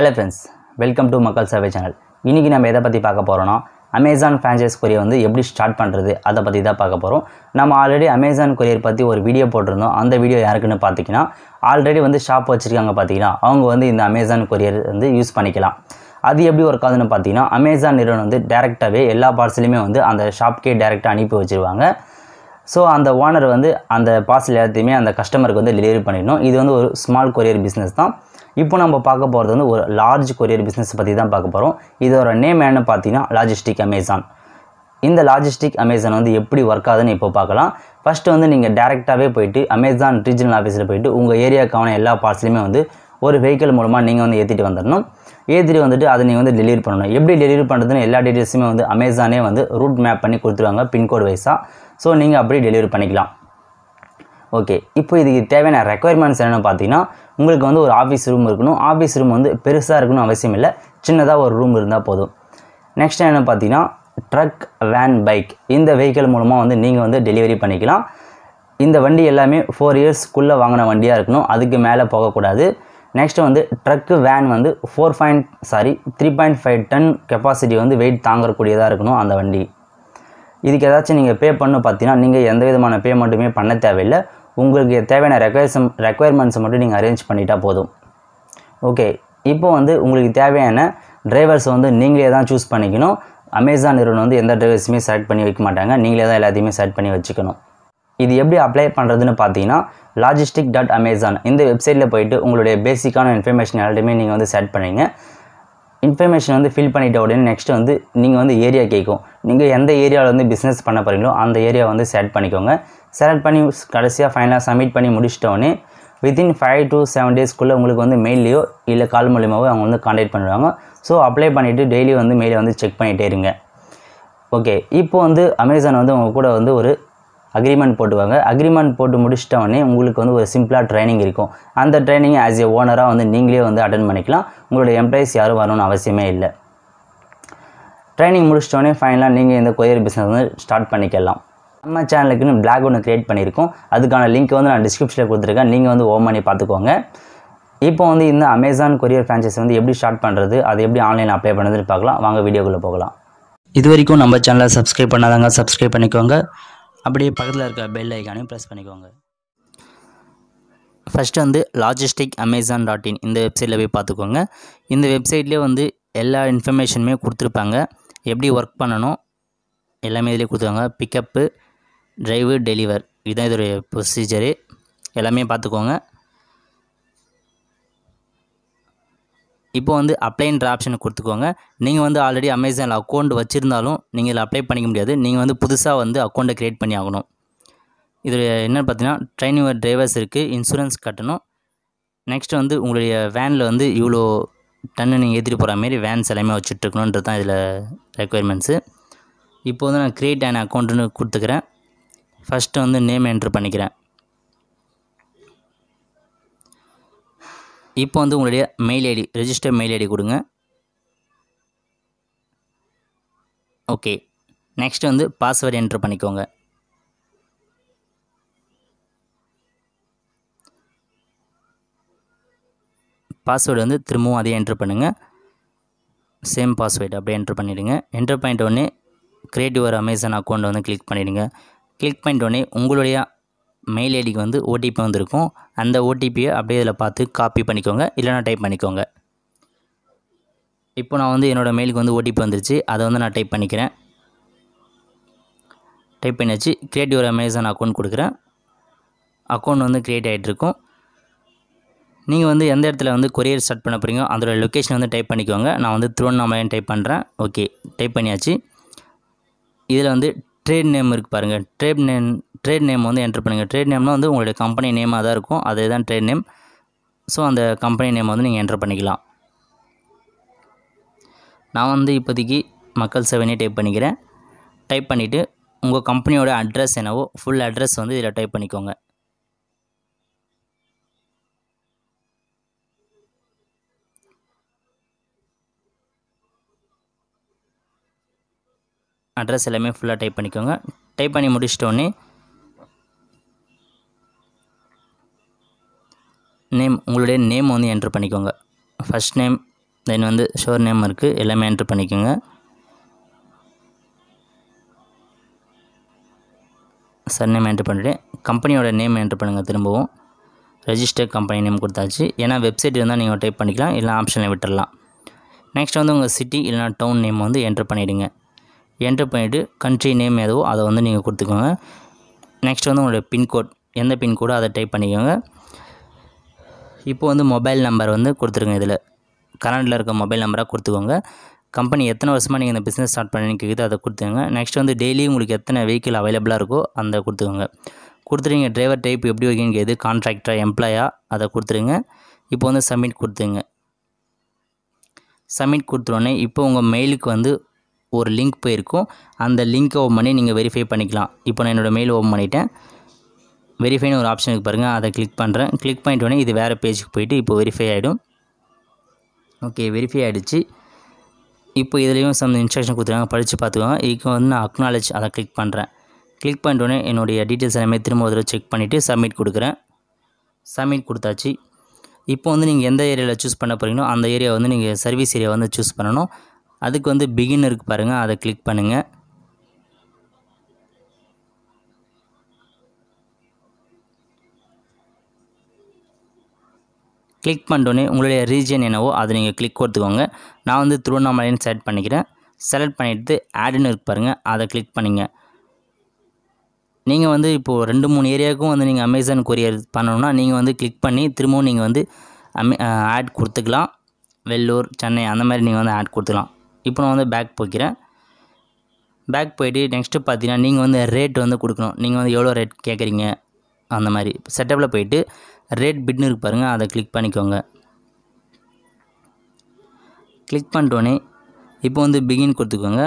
hello friends welcome to மக்கள் சேவை channel இன்றைக்கி நம்ம எதை பற்றி பார்க்க போகிறோன்னா அமேசான் ஃப்ரான்ச்சைஸ் கொரியர் வந்து எப்படி ஸ்டார்ட் பண்ணுறது அதை பற்றி தான் பார்க்க போகிறோம் நம்ம ஆல்ரெடி அமேசான் கொரியர் பற்றி ஒரு வீடியோ போட்டிருந்தோம் அந்த வீடியோ யாருக்குன்னு பார்த்தீங்கன்னா ஆல்ரெடி வந்து ஷாப் வச்சுருக்காங்க பார்த்தீங்கன்னா அவங்க வந்து இந்த அமேசான் கொரியர் வந்து யூஸ் பண்ணிக்கலாம் அது எப்படி ஒர்க் ஆகுதுன்னு பார்த்தீங்கன்னா அமேசான் நிறுவனம் வந்து டேரெக்டாகவே எல்லா பார்சலையுமே வந்து அந்த ஷாப்க்கே டேரெக்டாக அனுப்பி வச்சுருவாங்க ஸோ அந்த ஓனர் வந்து அந்த பார்சல் எல்லாத்தையுமே அந்த கஸ்டமருக்கு வந்து டெலிவரி பண்ணிடணும் இது வந்து ஒரு ஸ்மால் கொரியர் பிஸ்னஸ் தான் இப்போ நம்ம பார்க்க போகிறது வந்து ஒரு லார்ஜ் கொரியர் பிஸ்னஸ் பற்றி தான் பார்க்க போகிறோம் இதோட நேம் என்னன்னு பார்த்தீங்கன்னா லாஜிஸ்டிக் அமேசான் இந்த லாஜிஸ்டிக் அமேசான் வந்து எப்படி ஒர்க் ஆகுதுன்னு இப்போ பார்க்கலாம் ஃபஸ்ட்டு வந்து நீங்கள் டேரெக்டாகவே போயிட்டு அமேசான் ரீஜனல் ஆஃபீஸில் போயிட்டு உங்கள் ஏரியாவுக்கான எல்லா பார்சலையுமே வந்து ஒரு வெஹிக்கிள் மூலமாக நீங்கள் வந்து ஏற்றிட்டு வந்துடணும் ஏற்றிட்டு வந்துட்டு அதை நீங்கள் வந்து டெலிவரி பண்ணணும் எப்படி டெலிவரி பண்ணுறதுன்னு எல்லா டீட்டெயில்ஸுமே வந்து அமேசானே வந்து ரூட் மேப் பண்ணி கொடுத்துருவாங்க பின்கோடு வைஸாக ஸோ நீங்கள் அப்படியே டெலிவரி பண்ணிக்கலாம் ஓகே இப்போ இதுக்கு தேவையான ரெக்குயர்மெண்ட்ஸ் என்னென்னு பார்த்தீங்கன்னா உங்களுக்கு வந்து ஒரு ஆஃபீஸ் ரூம் இருக்கணும் ஆஃபீஸ் ரூம் வந்து பெருசாக இருக்கணும் அவசியம் இல்லை சின்னதாக ஒரு ரூம் இருந்தால் போதும் நெக்ஸ்ட் என்ன பார்த்தீங்கன்னா ட்ரக் வேன் பைக் இந்த வெஹிக்கிள் மூலமாக வந்து நீங்கள் வந்து டெலிவரி பண்ணிக்கலாம் இந்த வண்டி எல்லாமே ஃபோர் இயர்ஸ்க்குள்ளே வாங்கின வண்டியாக இருக்கணும் அதுக்கு மேலே போகக்கூடாது நெக்ஸ்ட்டு வந்து ட்ரக்கு வேன் வந்து four point sorry three point five ton capacity வந்து வெயிட் தாங்கக்கூடியதாக இருக்கணும் அந்த வண்டி இதுக்கு ஏதாச்சும் நீங்கள் பே பண்ணு பார்த்தீங்கன்னா நீங்கள் எந்த விதமான பேமெண்ட்டுமே பண்ண தேவையில்லை உங்களுக்கு தேவையான ரெக்வயர்ஸம் ரெக்குவயர்மெண்ட்ஸை மட்டும் நீங்கள் அரேஞ்ச் பண்ணிட்டால் போதும் ஓகே இப்போ வந்து உங்களுக்கு தேவையான டிரைவர்ஸ் வந்து நீங்களே தான் சூஸ் பண்ணிக்கணும் அமேசான் நிறுவனம் வந்து எந்த டிரைவர்ஸுமே செலக்ட் பண்ணி வைக்க மாட்டாங்க நீங்களே தான் எல்லாத்தையுமே செலக்ட் பண்ணி வச்சுக்கணும் இது எப்படி அப்ளை பண்ணுறதுன்னு பார்த்தீங்கன்னா லாஜிஸ்டிக் டாட் அமேசான் இந்த வெப்சைட்டில் போயிட்டு உங்களுடைய பேசிக்கான இன்ஃபர்மேஷன் எல்லாத்தையுமே நீங்கள் வந்து செட் பண்ணிங்க இன்ஃபர்மேஷன் வந்து ஃபில் பண்ணிட்ட உடனே நெக்ஸ்ட் வந்து நீங்கள் வந்து ஏரியா கேட்கும் நீங்கள் எந்த ஏரியாவில் வந்து பிஸ்னஸ் பண்ண போகிறீங்களோ அந்த ஏரியா வந்து செட் பண்ணிக்கோங்க செலக்ட் பண்ணி கடைசியாக ஃபைனலாக சப்மிட் பண்ணி முடிச்சிட்டோன்னே வித்தின் ஃபைவ் டு செவன் டேஸ்க்குள்ளே உங்களுக்கு வந்து மெயிலையோ இல்லை கால் மூலியமாகவோ அவங்க வந்து காண்டாக்ட் பண்ணுவாங்க ஸோ அப்ளை பண்ணிவிட்டு டெய்லி வந்து மெயிலை வந்து செக் பண்ணிகிட்டே இருங்க ஓகே இப்போ வந்து அமேசான் வந்து உங்கள் கூட வந்து ஒரு அக்ரிமெண்ட் போட்டுவாங்க அக்ரிமெண்ட் போட்டு முடிச்சிட்டோடனே உங்களுக்கு வந்து ஒரு சிம்பிளாக ட்ரைனிங் இருக்கும் அந்த ட்ரைனிங் ஆஸ் ஏ ஓனராக வந்து நீங்களே வந்து அட்டன் பண்ணிக்கலாம் உங்களோட எம்ப்ளாயிஸ் யாரும் வரணும்னு அவசியமே இல்லை ட்ரைனிங் முடிச்சிட்டோடனே ஃபைனலாக நீங்கள் இந்த கொரியர் பிஸ்னஸ் வந்து ஸ்டார்ட் பண்ணிக்கலாம் நம்ம சேனலுக்குன்னு பிளாக் ஒன்று க்ரியேட் பண்ணியிருக்கோம் அதுக்கான லிங்க் வந்து நான் டிஸ்கிரிப்ஷனில் கொடுத்துருக்கேன் நீங்கள் வந்து ஓம் பண்ணி பார்த்துக்கோங்க இப்போ வந்து இந்த அமேசான் கொரியர் ஃப்ரான்ச்சைஸ் வந்து எப்படி ஸ்டார்ட் பண்ணுறது அது எப்படி ஆன்லைனில் அப்ளை பண்ணுறதுன்னு பார்க்கலாம் வாங்க வீடியோக்குள்ளே போகலாம் இது வரைக்கும் நம்ம சேனலை சப்ஸ்கிரைப் பண்ணாதாங்க சப்ஸ்கிரைப் பண்ணிக்கோங்க அப்படியே பக்கத்தில் இருக்க பெல் ஐக்கானையும் ப்ரெஸ் பண்ணிக்கோங்க ஃபஸ்ட்டு வந்து லாஜிஸ்டிக் அமேசான் டாட் இன் இந்த வெப்சைட்டில் போய் பார்த்துக்கோங்க இந்த வெப்சைட்லேயே வந்து எல்லா இன்ஃபர்மேஷனுமே கொடுத்துருப்பாங்க எப்படி ஒர்க் பண்ணணும் எல்லாமே இதிலே கொடுத்துருவாங்க பிக்கப்பு ட்ரைவு டெலிவர் இதுதான் இதோடைய ப்ரொசீஜரு எல்லாமே பார்த்துக்கோங்க இப்போ வந்து அப்ளைன்ற ஆப்ஷனை கொடுத்துக்கோங்க நீங்கள் வந்து ஆல்ரெடி அமேசானில் அக்கௌண்ட் வச்சுருந்தாலும் நீங்கள் இதில் அப்ளை பண்ணிக்க முடியாது நீங்கள் வந்து புதுசாக வந்து அக்கௌண்ட்டை க்ரியேட் பண்ணி ஆகணும் இதில் என்னென்னு பார்த்தீங்கன்னா ட்ரெயின் யுவர் டிரைவர்ஸ் இருக்குது இன்சூரன்ஸ் கட்டணும் நெக்ஸ்ட் வந்து உங்களுடைய வேனில் வந்து இவ்வளோ டன்னு நீங்கள் ஏற்றிட்டு போகிற மாரி வேன்ஸ் எல்லாமே வச்சுட்ருக்கணுன்றது தான் இதில் ரெக்குயர்மெண்ட்ஸு இப்போ வந்து நான் க்ரியேட் ஆன அக்கௌண்ட்டுன்னு கொடுத்துக்கிறேன் ஃபஸ்ட்டு வந்து நேம் என்ட்ரு பண்ணிக்கிறேன் இப்போ வந்து உங்களுடைய mail ID register mail ID கொடுங்க ஓகே நெக்ஸ்ட்டு வந்து பாஸ்வேர்டு என்ட்ரு பண்ணிக்கோங்க பாஸ்வேர்டு வந்து திரும்பவும் அதே என்ட்ரு பண்ணுங்கள் சேம் பாஸ்வேர்டு அப்படியே என்ட்ரு பண்ணிவிடுங்க என்ட்ரு பண்ணிட்ட உடனே க்ரியேட்டிவ் யுவர் அமேசான் அக்கௌண்ட்டை வந்து கிளிக் பண்ணிவிடுங்க கிளிக் பண்ணிட்டோடனே உங்களுடைய மெயில் ஐடிக்கு வந்து ஓடிபி வந்திருக்கும் அந்த ஓடிபியை அப்படியே இதில் பார்த்து காப்பி பண்ணிக்கோங்க இல்லைனா டைப் பண்ணிக்கோங்க இப்போ நான் வந்து என்னோடய மெயிலுக்கு வந்து ஓடிபி வந்துருச்சு அதை வந்து நான் டைப் பண்ணிக்கிறேன் டைப் பண்ணியாச்சு கிரியேட் ஒரு அமேசான் அக்கௌண்ட் கொடுக்குறேன் அக்கௌண்ட் வந்து க்ரியேட் ஆகிட்டுருக்கும் நீங்கள் வந்து எந்த இடத்துல வந்து கொரியர் ஸ்டார்ட் பண்ண போகிறீங்க அதோடய லொக்கேஷன் வந்து டைப் பண்ணிக்கோங்க நான் வந்து திருவண்ணாமலைன்னு டைப் பண்ணுறேன் ஓகே டைப் பண்ணியாச்சு இதில் வந்து ட்ரேட் நேம் இருக்குது பாருங்கள் ட்ரேட் நேம் ட்ரேட் நேம் வந்து என்ட்ரு பண்ணுங்கள் ட்ரேட் நேம்னால் வந்து உங்களுடைய கம்பெனி நேமாக தான் இருக்கும் அதே தான் ட்ரேட் நேம் ஸோ அந்த கம்பெனி நேம் வந்து நீங்கள் என்ட்ரு பண்ணிக்கலாம் நான் வந்து இப்போதைக்கு மக்கள் சேவனே டைப் பண்ணிக்கிறேன் டைப் பண்ணிவிட்டு உங்கள் கம்பெனியோட அட்ரஸ் என்னவோ ஃபுல் அட்ரஸ் வந்து இதில் டைப் பண்ணிக்கோங்க அட்ரஸ் எல்லாமே ஃபுல்லாக டைப் பண்ணிக்கோங்க டைப் பண்ணி முடிச்சிட்டோன்னே நேம் உங்களுடைய நேம் வந்து என்ட்ரு பண்ணிக்கோங்க ஃபஸ்ட் நேம் தென் வந்து ஷோர் நேம் இருக்குது எல்லாமே என்ட்ரு பண்ணிக்கோங்க சர் நேம் என்ட்ரு பண்ணிவிட்டேன் கம்பெனியோட நேம் என்ட்ரு பண்ணுங்கள் திரும்பவும் ரெஜிஸ்டர் கம்பெனி நேம் கொடுத்தாச்சு ஏன்னா வெப்சைட் இருந்தால் நீங்கள் டைப் பண்ணிக்கலாம் இல்லை ஆப்ஷனில் விட்டுடலாம் நெக்ஸ்ட் வந்து உங்கள் சிட்டி இல்லைனா டவுன் நேம் வந்து என்ட்ரு பண்ணிவிடுங்க என்டர் பண்ணிவிட்டு கண்ட்ரி நேம் எதுவோ அதை வந்து நீங்கள் கொடுத்துக்கோங்க நெக்ஸ்ட் வந்து உங்களுடைய பின்கோட் எந்த பின்கோடோ அதை டைப் பண்ணிக்கோங்க இப்போ வந்து மொபைல் நம்பர் வந்து கொடுத்துருங்க இதில் கரண்டில் இருக்க மொபைல் நம்பராக கொடுத்துக்கோங்க கம்பெனி எத்தனை வருஷமாக நீங்கள் இந்த பிஸ்னஸ் ஸ்டார்ட் பண்ணிக்கிறீங்க அதை கொடுத்துருங்க நெக்ஸ்ட் வந்து டெய்லி உங்களுக்கு எத்தனை வெஹிக்கிள் அவைலபிளாக இருக்கோ அந்த கொடுத்துக்கோங்க கொடுத்துருங்க டிரைவர் டைப் எப்படி வைக்கணும் கேது கான்ட்ராக்டராக எம்ப்ளாயா அதை கொடுத்துருங்க இப்போ வந்து சப்மிட் கொடுத்துங்க சப்மிட் கொடுத்துருவோன்னே இப்போ உங்கள் மெயிலுக்கு வந்து ஒரு லிங்க் போயிருக்கும் அந்த லிங்க்கை ஓப்பன் பண்ணி நீங்கள் வெரிஃபை பண்ணிக்கலாம் இப்போ நான் என்னோடய மெயில் ஓப்பன் பண்ணிவிட்டேன் வெரிஃபைன்னு ஒரு ஆப்ஷனுக்கு பாருங்கள் அதை கிளிக் பண்ணுறேன் கிளிக் உடனே இது வேறு பேஜுக்கு போயிட்டு இப்போ வெரிஃபை ஆகிடும் ஓகே வெரிஃபை ஆகிடுச்சு இப்போ இதுலேயும் சம் இன்ஸ்ட்ரக்ஷன் கொடுத்துருக்காங்க படித்து பார்த்துக்கோங்க இதுக்கு வந்து நான் அக்னாலேஜ் அதை கிளிக் பண்ணுறேன் கிளிக் உடனே என்னுடைய டீட்டெயில்ஸ் எல்லாமே திரும்ப ஒரு தடவை செக் பண்ணிவிட்டு சப்மிட் கொடுக்குறேன் சப்மிட் கொடுத்தாச்சு இப்போ வந்து நீங்கள் எந்த ஏரியாவில் சூஸ் பண்ண போகிறீங்களோ அந்த ஏரியா வந்து நீங்கள் சர்வீஸ் ஏரியா வந்து சூஸ் பண்ணணும் அதுக்கு வந்து இருக்கு பாருங்கள் அதை கிளிக் பண்ணுங்கள் கிளிக் பண்ணிட்டோன்னே உங்களுடைய ரீஜன் என்னவோ அதை நீங்கள் கிளிக் கொடுத்துக்கோங்க நான் வந்து திருவண்ணாமலைன்னு செலக்ட் பண்ணிக்கிறேன் செலக்ட் பண்ணிவிட்டு ஆடுன்னு இருக்கு பாருங்கள் அதை கிளிக் பண்ணிங்க நீங்கள் வந்து இப்போது ரெண்டு மூணு ஏரியாவுக்கும் வந்து நீங்கள் அமேசான் கொரியர் பண்ணணும்னா நீங்கள் வந்து கிளிக் பண்ணி திரும்பவும் நீங்கள் வந்து அமே ஆட் கொடுத்துக்கலாம் வெள்ளூர் சென்னை அந்த மாதிரி நீங்கள் வந்து ஆட் கொடுத்துக்கலாம் இப்போ நான் வந்து பேக் போய்க்கிறேன் பேக் போயிட்டு நெக்ஸ்ட்டு பார்த்தீங்கன்னா நீங்கள் வந்து ரேட் வந்து கொடுக்கணும் நீங்கள் வந்து எவ்வளோ ரேட் கேட்குறீங்க அந்த மாதிரி செட்டப்பில் போயிட்டு ரேட் பிட்னு இருக்கு பாருங்கள் அதை கிளிக் பண்ணிக்கோங்க கிளிக் பண்ணிட்டோன்னே இப்போ வந்து பிகின் கொடுத்துக்கோங்க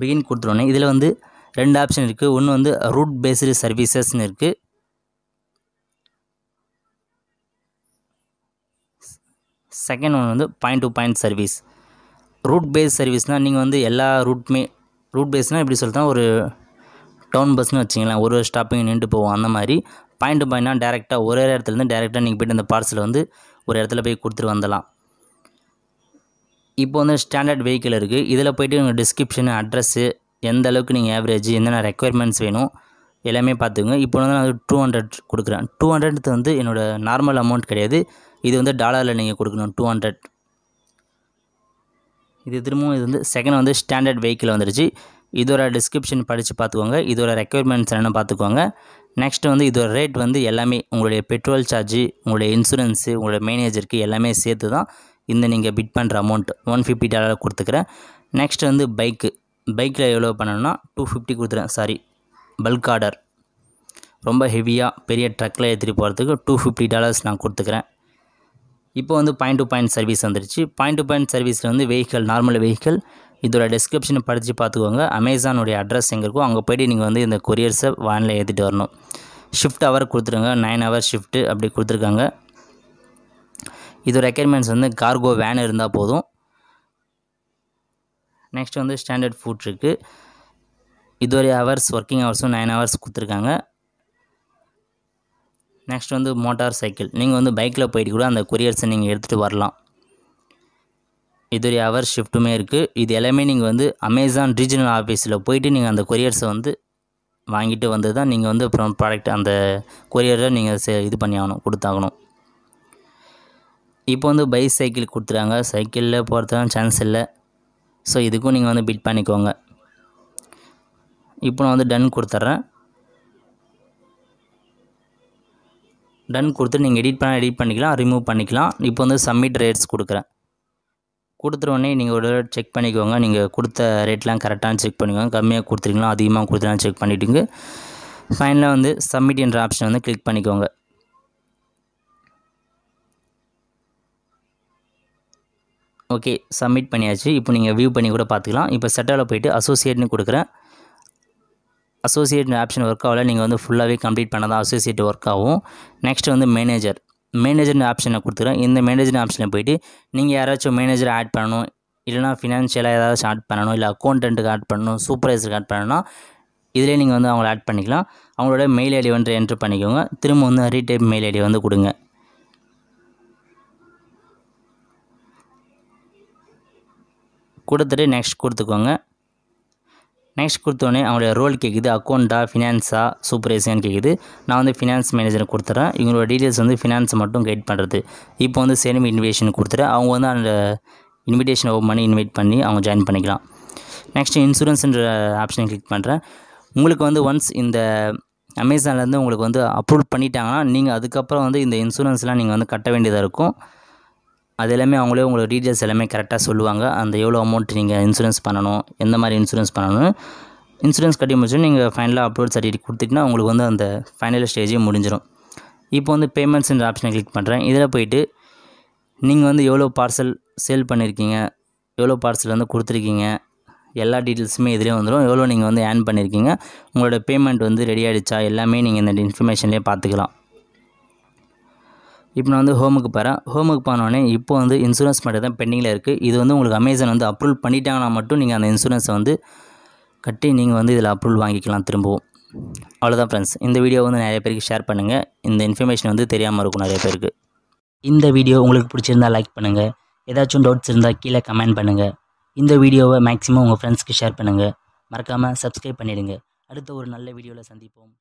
பிகின் கொடுத்துட்டோன்னே இதில் வந்து ரெண்டு ஆப்ஷன் இருக்குது ஒன்று வந்து ரூட் பேஸ்டு சர்வீசஸ்னு இருக்குது செகண்ட் ஒன் வந்து point to point service route base சர்வீஸ்னால் நீங்கள் வந்து எல்லா ரூட்மே ரூட் பேஸ்னால் எப்படி சொல்லிட்டா ஒரு டவுன் பஸ்னு வச்சிங்களேன் ஒரு ஸ்டாப்பிங் நின்று போவோம் அந்த மாதிரி பாயிண்ட் டு பாயிண்ட்னா டேரெக்டாக ஒரே இடத்துலேருந்து டேரெக்டாக நீங்கள் போய்ட்டு அந்த பார்சல் வந்து ஒரு இடத்துல போய் கொடுத்துட்டு வந்துடலாம் இப்போ வந்து ஸ்டாண்டர்ட் வெஹிக்கிள் இருக்குது இதில் போய்ட்டு உங்கள் டிஸ்கிரிப்ஷனு அட்ரஸ்ஸு எந்த அளவுக்கு நீங்கள் ஆவரேஜ் என்னென்ன ரெக்குயர்மெண்ட்ஸ் வேணும் எல்லாமே பார்த்துங்க இப்போ வந்து நான் டூ ஹண்ட்ரட் கொடுக்குறேன் டூ ஹண்ட்ரட் வந்து என்னோடய நார்மல் அமௌண்ட் கிடையாது இது வந்து டாலரில் நீங்கள் கொடுக்கணும் டூ ஹண்ட்ரட் இது திரும்பவும் இது வந்து செகண்ட் வந்து ஸ்டாண்டர்ட் வெஹிக்கிள் வந்துடுச்சு இதோட டிஸ்கிரிப்ஷன் படித்து பார்த்துக்கோங்க இதோட ரெக்குயர்மெண்ட்ஸ் என்னென்னு பார்த்துக்கோங்க நெக்ஸ்ட்டு வந்து இதோட ரேட் வந்து எல்லாமே உங்களுடைய பெட்ரோல் சார்ஜு உங்களுடைய இன்சூரன்ஸு உங்களுடைய மேனேஜருக்கு எல்லாமே சேர்த்து தான் இந்த நீங்கள் பிட் பண்ணுற அமௌண்ட் ஒன் ஃபிஃப்டி டாலர் கொடுத்துக்கிறேன் நெக்ஸ்ட் வந்து பைக்கு பைக்கில் எவ்வளோ பண்ணணும்னா டூ ஃபிஃப்டி கொடுத்துறேன் சாரி பல்க் ஆர்டர் ரொம்ப ஹெவியாக பெரிய ட்ரக்கில் ஏற்றிட்டு போகிறதுக்கு டூ ஃபிஃப்டி டாலர்ஸ் நான் கொடுத்துக்கிறேன் இப்போ வந்து பாயிண்ட் டு பாயிண்ட் சர்வீஸ் வந்துருச்சு பாயிண்ட் டு பாயிண்ட் சர்வீஸில் வந்து வெஹிக்கல் நார்மல் வெஹிக்கல் இதோட டெஸ்கிரிப்ஷனை படித்து பார்த்துக்கோங்க அமேசானுடைய அட்ரஸ் எங்கே இருக்கோ அங்கே போய்ட்டு நீங்கள் வந்து இந்த கொரியர்ஸை வேனில் ஏற்றிட்டு வரணும் ஷிஃப்ட் ஹவர் கொடுத்துருங்க நைன் ஹவர் ஷிஃப்ட்டு அப்படி கொடுத்துருக்காங்க இது ரெக்யர்மெண்ட்ஸ் வந்து கார்கோ வேன் இருந்தால் போதும் நெக்ஸ்ட் வந்து ஸ்டாண்டர்ட் ஃபுட் இருக்குது இதுவரை ஹவர்ஸ் ஒர்க்கிங் ஹவர்ஸும் நைன் ஹவர்ஸ் கொடுத்துருக்காங்க நெக்ஸ்ட் வந்து மோட்டார் சைக்கிள் நீங்கள் வந்து பைக்கில் போயிட்டு கூட அந்த கொரியர்ஸை நீங்கள் எடுத்துகிட்டு வரலாம் இது ஒரு அவர் ஷிஃப்ட்டுமே இருக்குது இது எல்லாமே நீங்கள் வந்து அமேசான் ரீஜனல் ஆஃபீஸில் போயிட்டு நீங்கள் அந்த கொரியர்ஸை வந்து வாங்கிட்டு வந்து தான் நீங்கள் வந்து அப்புறம் ப்ராடக்ட் அந்த கொரியரை நீங்கள் இது பண்ணி ஆகணும் கொடுத்தாகணும் இப்போ வந்து பைக் சைக்கிள் கொடுத்துறாங்க சைக்கிளில் போகிறதுலாம் சான்ஸ் இல்லை ஸோ இதுக்கும் நீங்கள் வந்து பிட் பண்ணிக்கோங்க இப்போ நான் வந்து டன் கொடுத்துட்றேன் டன் கொடுத்து நீங்கள் எடிட் பண்ணால் எடிட் பண்ணிக்கலாம் ரிமூவ் பண்ணிக்கலாம் இப்போ வந்து சப்மிட் ரேட்ஸ் கொடுக்குறேன் கொடுத்துருவோடனே நீங்கள் ஒரு செக் பண்ணிக்கோங்க நீங்கள் கொடுத்த ரேட்லாம் கரெக்டானு செக் பண்ணிக்கோங்க கம்மியாக கொடுத்துருங்களா அதிகமாக கொடுத்துருந்தாலும் செக் பண்ணிவிட்டுங்க ஃபைனலாக வந்து சப்மிட் என்ற ஆப்ஷன் வந்து கிளிக் பண்ணிக்கோங்க ஓகே சப்மிட் பண்ணியாச்சு இப்போ நீங்கள் வியூ பண்ணி கூட பார்த்துக்கலாம் இப்போ செட்டாவில் போய்ட்டு அசோசியேட்னு கொடுக்குறேன் அசோசியேட் ஆப்ஷன் ஒர்க் ஆகல நீங்கள் வந்து ஃபுல்லாகவே கம்ப்ளீட் பண்ண தான் அசோசியேட் ஒர்க் ஆகும் நெக்ஸ்ட் வந்து மேனேஜர் மேனேஜர்னு ஆப்ஷனை கொடுத்துருக்கேன் இந்த மேனேஜர் ஆப்ஷனை போயிட்டு நீங்கள் யாராச்சும் மேனேஜர் ஆட் பண்ணணும் இல்லைனா ஃபினான்ஷியலாக ஏதாச்சும் ஆட் பண்ணணும் இல்லை அக்கௌண்ட்டுக்கு ஆட் பண்ணணும் சூப்பர்வைசருக்கு ஆட் பண்ணணும்னா இதிலே நீங்கள் வந்து அவங்கள ஆட் பண்ணிக்கலாம் அவங்களோட மெயில் ஐடி வந்து என்ட்ரு பண்ணிக்கோங்க திரும்ப வந்து ரீடைப் மெயில் ஐடி வந்து கொடுங்க கொடுத்துட்டு நெக்ஸ்ட் கொடுத்துக்கோங்க நெக்ஸ்ட் கொடுத்தோடனே அவங்களோட ரோல் கேட்குது அக்கௌண்ட்டா ஃபினான்ஸா சூப்பர்வைசர்னு கேட்குது நான் வந்து ஃபினான்ஸ் மேனேஜர் கொடுத்துட்றேன் இவங்களோட டீட்டெயில்ஸ் வந்து ஃபினான்ஸ் மட்டும் கைட் பண்ணுறது இப்போ வந்து சேலம் இன்விடேஷன் கொடுத்துட்டு அவங்க வந்து அந்த இன்விடேஷன் ஓப்பன் பண்ணி இன்வைட் பண்ணி அவங்க ஜாயின் பண்ணிக்கலாம் நெக்ஸ்ட் இன்சூரன்ஸுன்ற ஆப்ஷனை கிளிக் பண்ணுறேன் உங்களுக்கு வந்து ஒன்ஸ் இந்த அமேசான்லேருந்து உங்களுக்கு வந்து அப்ரூவ் பண்ணிட்டாங்கன்னா நீங்கள் அதுக்கப்புறம் வந்து இந்த இன்சூரன்ஸ்லாம் நீங்கள் வந்து கட்ட வேண்டியதாக இருக்கும் அது எல்லாமே அவங்களே உங்களுக்கு டீட்டெயில்ஸ் எல்லாமே கரெக்டாக சொல்லுவாங்க அந்த எவ்வளோ அமௌண்ட் நீங்கள் இன்சூரன்ஸ் பண்ணணும் எந்த மாதிரி இன்சூரன்ஸ் பண்ணணும் இன்சூரன்ஸ் கட்டி முடிச்சுட்டு நீங்கள் ஃபைனலாக அப்லோட் சர்டிஃபிகேட் கொடுத்துட்டிங்கன்னா உங்களுக்கு வந்து அந்த ஃபைனல் ஸ்டேஜே முடிஞ்சிடும் இப்போ வந்து பேமெண்ட்ஸ்ன்ற ஆப்ஷனை கிளிக் பண்ணுறேன் இதில் போயிட்டு நீங்கள் வந்து எவ்வளோ பார்சல் சேல் பண்ணியிருக்கீங்க எவ்வளோ பார்சல் வந்து கொடுத்துருக்கீங்க எல்லா டீட்டெயில்ஸுமே இதிலே வந்துடும் எவ்வளோ நீங்கள் வந்து ஏர்ன் பண்ணியிருக்கீங்க உங்களோட பேமெண்ட் வந்து ரெடி ஆகிடுச்சா எல்லாமே நீங்கள் இந்த இன்ஃபர்மேஷன்லேயே பார்த்துக்கலாம் இப்போ நான் வந்து ஹோமுக்கு போகிறேன் ஹோமுக்கு போனோடனே இப்போ வந்து இன்சூரன்ஸ் மட்டும் தான் பெண்டிங்கில் இருக்குது இது வந்து உங்களுக்கு அமேசான் வந்து அப்ரூவல் பண்ணிட்டாங்கன்னா மட்டும் நீங்கள் அந்த இன்சூரன்ஸை வந்து கட்டி நீங்கள் வந்து இதில் அப்ரூவல் வாங்கிக்கலாம் திரும்பவும் அவ்வளோதான் ஃப்ரெண்ட்ஸ் இந்த வீடியோ வந்து நிறைய பேருக்கு ஷேர் பண்ணுங்கள் இந்த இன்ஃபர்மேஷன் வந்து தெரியாமல் இருக்கும் நிறைய பேருக்கு இந்த வீடியோ உங்களுக்கு பிடிச்சிருந்தால் லைக் பண்ணுங்கள் ஏதாச்சும் டவுட்ஸ் இருந்தால் கீழே கமெண்ட் பண்ணுங்கள் இந்த வீடியோவை மேக்ஸிமம் உங்கள் ஃப்ரெண்ட்ஸ்க்கு ஷேர் பண்ணுங்கள் மறக்காமல் சப்ஸ்கிரைப் பண்ணிவிடுங்க அடுத்த ஒரு நல்ல வீடியோவில் சந்திப்போம்